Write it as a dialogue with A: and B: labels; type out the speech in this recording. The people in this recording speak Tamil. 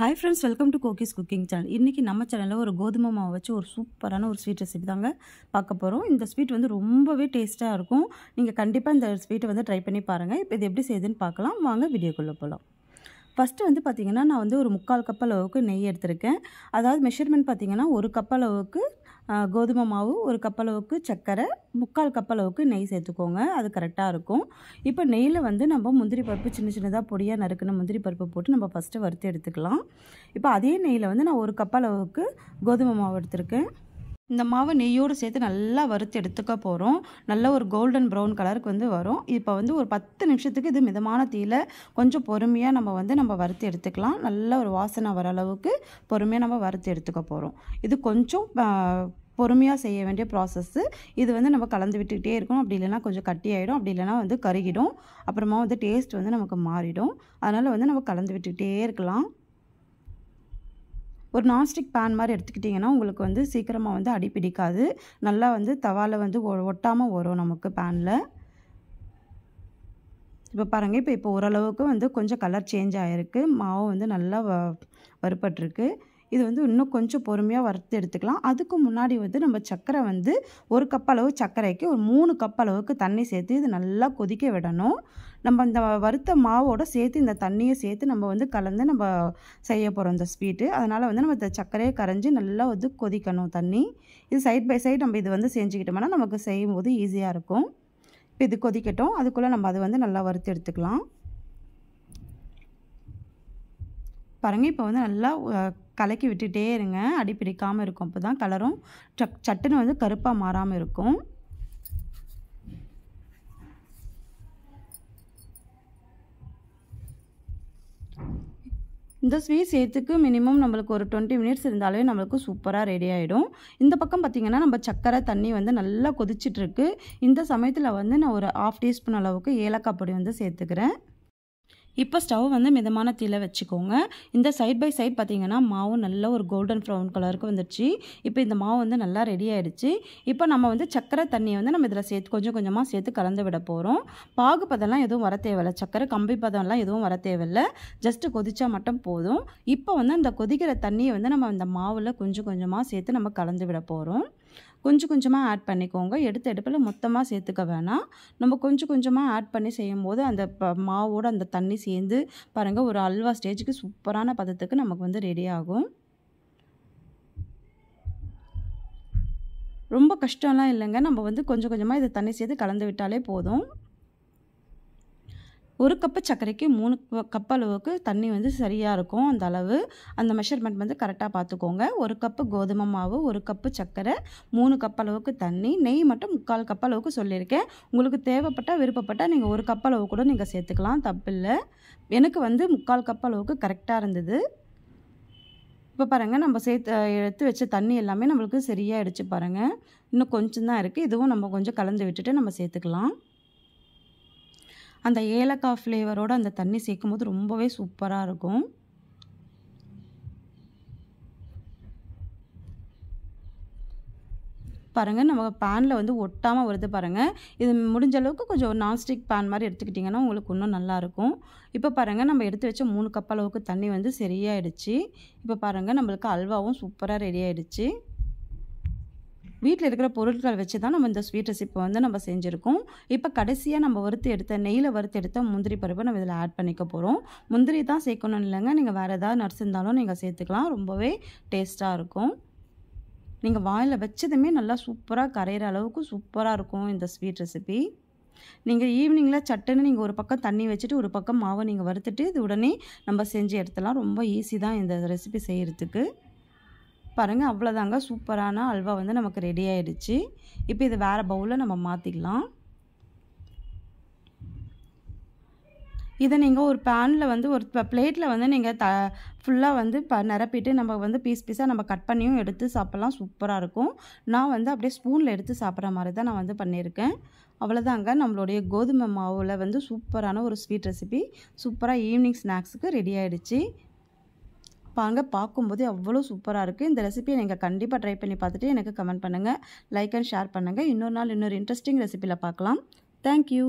A: ஹாய் ஃப்ரெண்ட்ஸ் வெல்கம் டு கோக்கிஸ் குக்கிங் சேனல் இன்றைக்கி நம்ம சேனலில் ஒரு கோதுமை மாவு வச்சு ஒரு சூப்பரான ஒரு ஸ்வீட் ரெசிபி தாங்க பார்க்க போகிறோம் இந்த ஸ்வீட் வந்து ரொம்பவே டேஸ்ட்டாக இருக்கும் நீங்கள் கண்டிப்பாக இந்த ஸ்வீட்டை வந்து ட்ரை பண்ணி பாருங்கள் இப்போ இது எப்படி செய்யுதுன்னு பார்க்கலாம் வாங்க வீடியோக்குள்ளே போகலாம் ஃபஸ்ட்டு வந்து பார்த்திங்கன்னா நான் வந்து ஒரு முக்கால் கப் அளவுக்கு நெய் எடுத்திருக்கேன் அதாவது மெஷர்மெண்ட் பார்த்திங்கன்னா ஒரு கப் அளவுக்கு கோதுமை மாவு ஒரு கப்பளவுக்கு சர்க்கரை முக்கால் கப்பளவுக்கு நெய் சேர்த்துக்கோங்க அது கரெக்டாக இருக்கும் இப்போ நெய்யில் வந்து நம்ம முந்திரி பருப்பு சின்ன சின்னதாக பொடியாக நறுக்கின முந்திரி பருப்பு போட்டு நம்ம ஃபஸ்ட்டு வறுத்து எடுத்துக்கலாம் இப்போ அதே நெய்யில் வந்து நான் ஒரு கப்பளவுக்கு கோதுமை மாவு எடுத்திருக்கேன் இந்த மாவை நெய்யோடு சேர்த்து நல்லா வறுத்து எடுத்துக்க போகிறோம் நல்ல ஒரு கோல்டன் ப்ரௌன் கலருக்கு வந்து வரும் இப்போ வந்து ஒரு பத்து நிமிஷத்துக்கு இது மிதமான தீயில் கொஞ்சம் பொறுமையாக நம்ம வந்து நம்ம வறுத்து எடுத்துக்கலாம் நல்ல ஒரு வாசனை வர அளவுக்கு பொறுமையாக நம்ம வறுத்து எடுத்துக்க போகிறோம் இது கொஞ்சம் பொறுமையாக செய்ய வேண்டிய ப்ராசஸ்ஸு இது வந்து நம்ம கலந்து விட்டுக்கிட்டே இருக்கணும் அப்படி இல்லைனா கொஞ்சம் கட்டி ஆகிடும் அப்படி இல்லைனா வந்து கருகிடும் அப்புறமா வந்து டேஸ்ட் வந்து நமக்கு மாறிடும் அதனால் வந்து நம்ம கலந்து விட்டுக்கிட்டே இருக்கலாம் ஒரு நான்ஸ்டிக் பேன் மாதிரி எடுத்துக்கிட்டிங்கன்னா உங்களுக்கு வந்து சீக்கிரமாக வந்து அடிப்பிடிக்காது நல்லா வந்து தவாவில் வந்து ஒட்டாமல் வரும் நமக்கு பேனில் இப்போ பாருங்கள் இப்போ இப்போ ஓரளவுக்கு வந்து கொஞ்சம் கலர் சேஞ்ச் ஆகிருக்கு மாவு வந்து நல்லா வ வறுபட்டிருக்கு இது வந்து இன்னும் கொஞ்சம் பொறுமையாக வறுத்து எடுத்துக்கலாம் அதுக்கு முன்னாடி வந்து நம்ம சர்க்கரை வந்து ஒரு கப் அளவு சர்க்கரைக்கு ஒரு மூணு கப் அளவுக்கு தண்ணி சேர்த்து இது நல்லா கொதிக்க விடணும் நம்ம இந்த வறுத்த மாவோட சேர்த்து இந்த தண்ணியை சேர்த்து நம்ம வந்து கலந்து நம்ம செய்ய போகிறோம் இந்த ஸ்வீட்டு அதனால் வந்து நம்ம இந்த சர்க்கரையை கரைஞ்சி நல்லா வந்து கொதிக்கணும் தண்ணி இது சைட் பை சைடு நம்ம இது வந்து செஞ்சுக்கிட்டோம்னா நமக்கு செய்யும்போது ஈஸியாக இருக்கும் இப்போ இது கொதிக்கட்டும் அதுக்குள்ளே நம்ம அது வந்து நல்லா வறுத்து எடுத்துக்கலாம் பாருங்கள் இப்போ வந்து நல்லா கலக்கி விட்டுகிட்டே இருங்க அடி பிடிக்காமல் இருக்கும் அப்போ தான் கலரும் சக் சட்டுன்னு வந்து கருப்பாக மாறாமல் இருக்கும் இந்த ஸ்வீட் சேர்த்துக்கு மினிமம் நம்மளுக்கு ஒரு டுவெண்ட்டி மினிட்ஸ் இருந்தாலே நம்மளுக்கு சூப்பராக ரெடி ஆகிடும் இந்த பக்கம் பார்த்திங்கன்னா நம்ம சக்கரை தண்ணி வந்து நல்லா கொதிச்சிட்ருக்கு இந்த சமயத்தில் வந்து நான் ஒரு ஆஃப் டீஸ்பூன் அளவுக்கு ஏலக்காய் பொடி வந்து சேர்த்துக்கிறேன் இப்போ ஸ்டவ் வந்து மிதமான தீயில் வச்சுக்கோங்க இந்த சைட் பை சைட் பார்த்திங்கன்னா மாவு நல்ல ஒரு கோல்டன் ப்ரௌன் கலருக்கு வந்துடுச்சு இப்போ இந்த மாவு வந்து நல்லா ரெடி ஆகிடுச்சு இப்போ நம்ம வந்து சக்கரை தண்ணியை வந்து நம்ம இதில் சேர்த்து கொஞ்சம் கொஞ்சமாக சேர்த்து கலந்து விட போகிறோம் பாகு பதம்லாம் எதுவும் வர தேவையில்லை சக்கரை கம்பி பதம்லாம் எதுவும் வர தேவையில்லை ஜஸ்ட்டு கொதிச்சா மட்டும் போதும் இப்போ வந்து அந்த கொதிக்கிற தண்ணியை வந்து நம்ம அந்த மாவில் கொஞ்சம் கொஞ்சமாக சேர்த்து நம்ம கலந்து விட போகிறோம் கொஞ்சம் கொஞ்சமாக ஆட் பண்ணிக்கோங்க எடுத்த எடுப்பில் மொத்தமாக சேர்த்துக்க வேணாம் நம்ம கொஞ்சம் கொஞ்சமாக ஆட் பண்ணி செய்யும் போது அந்த மாவோட அந்த தண்ணி சேர்ந்து பாருங்கள் ஒரு அல்வா ஸ்டேஜுக்கு சூப்பரான பதத்துக்கு நமக்கு வந்து ரெடி ஆகும் ரொம்ப கஷ்டம்லாம் இல்லைங்க நம்ம வந்து கொஞ்சம் கொஞ்சமாக இதை தண்ணி சேர்த்து கலந்து விட்டாலே போதும் ஒரு கப்பு சர்க்கரைக்கு மூணு கப் அளவுக்கு தண்ணி வந்து சரியாக இருக்கும் அந்த அளவு அந்த மெஷர்மெண்ட் வந்து கரெக்டாக பார்த்துக்கோங்க ஒரு கப்பு கோதுமை மாவு ஒரு கப்பு சர்க்கரை மூணு கப் அளவுக்கு தண்ணி நெய் மட்டும் முக்கால் கப் அளவுக்கு சொல்லியிருக்கேன் உங்களுக்கு தேவைப்பட்ட விருப்பப்பட்டால் நீங்கள் ஒரு கப் அளவு கூட நீங்கள் சேர்த்துக்கலாம் தப்பில்லை எனக்கு வந்து முக்கால் கப் அளவுக்கு கரெக்டாக இருந்தது இப்போ பாருங்கள் நம்ம சேர்த்து எடுத்து வச்ச தண்ணி எல்லாமே நம்மளுக்கு சரியாக எடுத்து பாருங்கள் இன்னும் கொஞ்சம் தான் இருக்குது இதுவும் நம்ம கொஞ்சம் கலந்து விட்டுட்டு நம்ம சேர்த்துக்கலாம் அந்த ஏலக்காய் ஃப்ளேவரோடு அந்த தண்ணி சேர்க்கும் போது ரொம்பவே சூப்பராக இருக்கும் பாருங்கள் நம்ம பேனில் வந்து ஒட்டாமல் வருது பாருங்கள் இது முடிஞ்ச அளவுக்கு கொஞ்சம் நான்ஸ்டிக் பேன் மாதிரி எடுத்துக்கிட்டிங்கன்னா உங்களுக்கு இன்னும் நல்லாயிருக்கும் இப்போ பாருங்கள் நம்ம எடுத்து வச்ச மூணு கப் அளவுக்கு தண்ணி வந்து சரியாயிடுச்சு இப்போ பாருங்கள் நம்மளுக்கு அல்வாவும் சூப்பராக ரெடி ஆகிடுச்சு வீட்டில் இருக்கிற பொருட்கள் வச்சு தான் நம்ம இந்த ஸ்வீட் ரெசிப்பை வந்து நம்ம செஞ்சுருக்கோம் இப்போ கடைசியாக நம்ம வறுத்து எடுத்த நெய்யில் வறுத்து எடுத்த முந்திரி பருப்பை நம்ம இதில் ஆட் பண்ணிக்க போகிறோம் முந்திரி தான் சேர்க்கணும் இல்லைங்க நீங்கள் வேறு ஏதாவது நர்ஸ் இருந்தாலும் நீங்கள் சேர்த்துக்கலாம் ரொம்பவே டேஸ்ட்டாக இருக்கும் நீங்கள் வாயில் வச்சதுமே நல்லா சூப்பராக கரையிற அளவுக்கு சூப்பராக இருக்கும் இந்த ஸ்வீட் ரெசிபி நீங்கள் ஈவினிங்கில் சட்டுன்னு நீங்கள் ஒரு பக்கம் தண்ணி வச்சுட்டு ஒரு பக்கம் மாவை நீங்கள் வறுத்துட்டு இது உடனே நம்ம செஞ்சு எடுத்துலாம் ரொம்ப ஈஸி தான் இந்த ரெசிபி செய்கிறதுக்கு பாருங்கள் அவ்வளோதாங்க சூப்பரான அல்வா வந்து நமக்கு ரெடி ஆகிடுச்சு இப்போ இது வேறு பவுலில் நம்ம மாற்றிக்கலாம் இதை நீங்கள் ஒரு பேனில் வந்து ஒரு பிளேட்டில் வந்து நீங்கள் த ஃபுல்லாக வந்து ப நிரப்பிட்டு நம்ம வந்து பீஸ் பீஸாக நம்ம கட் பண்ணியும் எடுத்து சாப்பிட்லாம் சூப்பராக இருக்கும் நான் வந்து அப்படியே ஸ்பூனில் எடுத்து சாப்பிட்ற மாதிரி தான் நான் வந்து பண்ணியிருக்கேன் அவ்வளோதாங்க நம்மளுடைய கோதுமை மாவில் வந்து சூப்பரான ஒரு ஸ்வீட் ரெசிபி சூப்பராக ஈவினிங் ஸ்நாக்ஸுக்கு ரெடி ஆகிடுச்சு பாருங்க பார்க்கும்போது அவ்வளோ சூப்பராக இருக்குது இந்த ரெசிபியை நீங்கள் கண்டிப்பாக ட்ரை பண்ணி பார்த்துட்டு எனக்கு கமெண்ட் பண்ணுங்கள் லைக் அண்ட் ஷேர் பண்ணுங்கள் இன்னொரு நாள் இன்னொரு இன்ட்ரெஸ்டிங் ரெசிபியில் பார்க்கலாம் தேங்க்யூ